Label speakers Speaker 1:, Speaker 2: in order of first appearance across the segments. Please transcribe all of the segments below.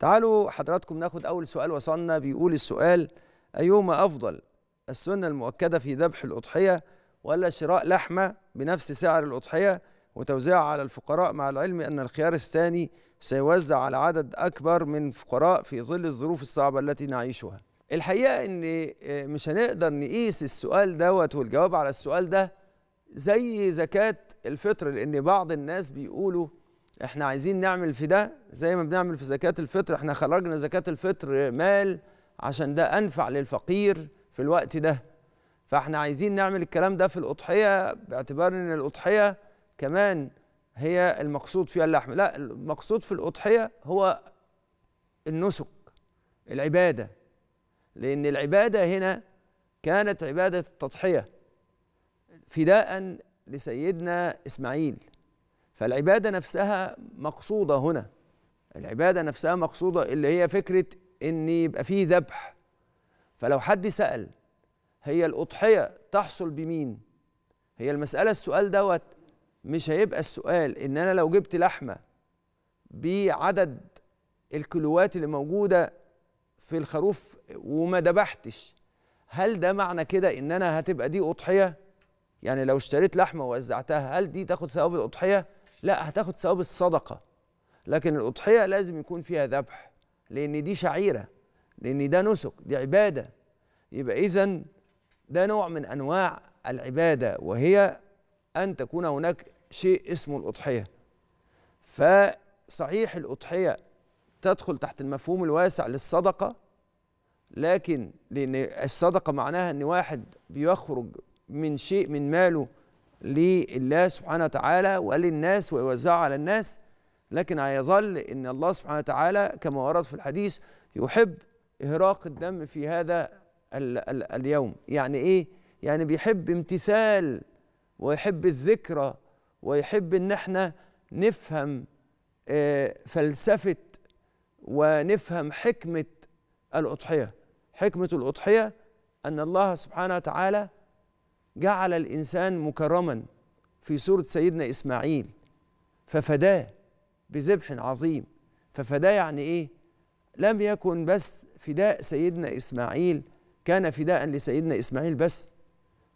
Speaker 1: تعالوا حضراتكم ناخد أول سؤال وصلنا بيقول السؤال أيهما أفضل السنة المؤكدة في ذبح الأضحية ولا شراء لحمة بنفس سعر الأضحية وتوزيعها على الفقراء مع العلم أن الخيار الثاني سيوزع على عدد أكبر من فقراء في ظل الظروف الصعبة التي نعيشها الحقيقة أن آه، مش هنقدر نقيس السؤال دوت والجواب على السؤال ده زي زكاة الفطر لأن بعض الناس بيقولوا احنا عايزين نعمل في ده زي ما بنعمل في زكاة الفطر احنا خرجنا زكاة الفطر مال عشان ده أنفع للفقير في الوقت ده فاحنا عايزين نعمل الكلام ده في الأضحية باعتبار ان الأضحية كمان هي المقصود فيها اللحم لا المقصود في الأضحية هو النسك العبادة لأن العبادة هنا كانت عبادة التضحية فداء لسيدنا إسماعيل فالعبادة نفسها مقصودة هنا العبادة نفسها مقصودة اللي هي فكرة إن يبقى فيه ذبح فلو حد سأل هي الأضحية تحصل بمين؟ هي المسألة السؤال دوت مش هيبقى السؤال إن أنا لو جبت لحمة بعدد الكيلوات اللي موجودة في الخروف وما ذبحتش هل ده معنى كده إن أنا هتبقى دي أضحية؟ يعني لو اشتريت لحمة ووزعتها هل دي تاخد ثواب الأضحية؟ لا هتاخد ثواب الصدقه لكن الاضحيه لازم يكون فيها ذبح لان دي شعيره لان ده نسك دي عباده يبقى اذا ده نوع من انواع العباده وهي ان تكون هناك شيء اسمه الاضحيه فصحيح الاضحيه تدخل تحت المفهوم الواسع للصدقه لكن لان الصدقه معناها ان واحد بيخرج من شيء من ماله لله سبحانه وتعالى وللناس ويوزعه على الناس لكن هيظل ان الله سبحانه وتعالى كما ورد في الحديث يحب اهراق الدم في هذا الـ الـ اليوم يعني ايه يعني بيحب امتثال ويحب الذكرى ويحب ان احنا نفهم آه، فلسفه ونفهم حكمه الاضحيه حكمه الاضحيه ان الله سبحانه وتعالى جعل الانسان مكرما في سوره سيدنا اسماعيل ففداه بذبح عظيم ففداه يعني ايه لم يكن بس فداء سيدنا اسماعيل كان فداء لسيدنا اسماعيل بس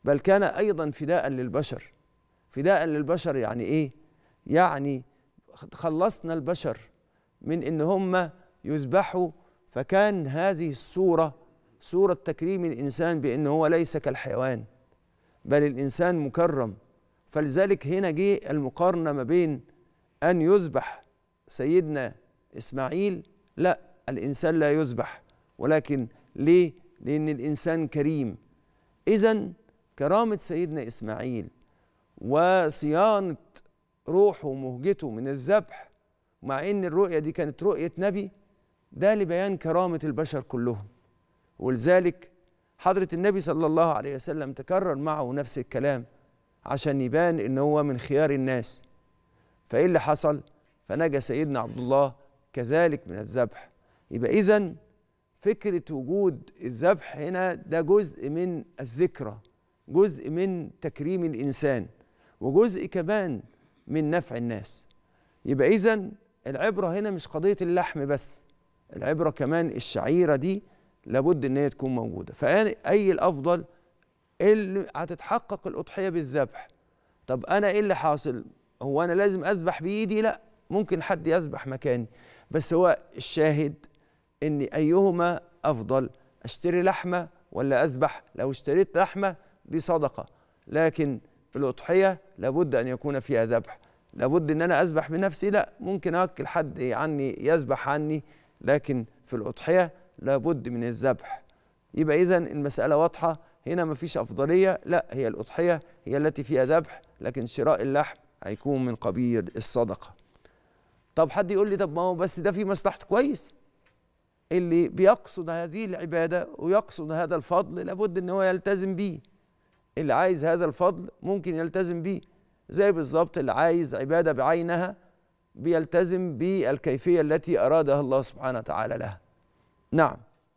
Speaker 1: بل كان ايضا فداء للبشر فداء للبشر يعني ايه يعني خلصنا البشر من ان هم يذبحوا فكان هذه الصوره صوره تكريم الانسان بأنه هو ليس كالحيوان بل الإنسان مكرم فلذلك هنا جه المقارنة ما بين أن يذبح سيدنا إسماعيل لا الإنسان لا يذبح ولكن ليه؟ لأن الإنسان كريم إذا كرامة سيدنا إسماعيل وصيانة روحه ومهجته من الذبح مع ان الرؤيه دي كانت رؤيه نبي ده لبيان كرامه البشر كلهم ولذلك حضرة النبي صلى الله عليه وسلم تكرر معه نفس الكلام عشان يبان ان هو من خيار الناس فايه اللي حصل فنجى سيدنا عبد الله كذلك من الذبح يبقى اذا فكرة وجود الذبح هنا ده جزء من الذكرى جزء من تكريم الإنسان وجزء كمان من نفع الناس يبقى إذا العبرة هنا مش قضية اللحم بس العبرة كمان الشعيرة دي لابد ان هي تكون موجوده فاي الافضل اللي هتتحقق الاضحيه بالذبح طب انا ايه اللي حاصل هو انا لازم اذبح بايدي لا ممكن حد يذبح مكاني بس هو الشاهد ان ايهما افضل اشتري لحمه ولا اذبح لو اشتريت لحمه دي صدقه لكن الاضحيه لابد ان يكون فيها ذبح لابد ان انا اذبح بنفسي لا ممكن اكل حد عني يذبح عني لكن في الاضحيه لابد من الذبح يبقى إذا المسألة واضحة هنا مفيش أفضلية لا هي الأضحية هي التي فيها ذبح لكن شراء اللحم هيكون من قبيل الصدقة طب حد يقول لي طب ما هو بس ده في مصلحة كويس اللي بيقصد هذه العبادة ويقصد هذا الفضل لابد ان هو يلتزم بيه اللي عايز هذا الفضل ممكن يلتزم بيه زي بالظبط اللي عايز عبادة بعينها بيلتزم بالكيفية التي أرادها الله سبحانه وتعالى لها نعم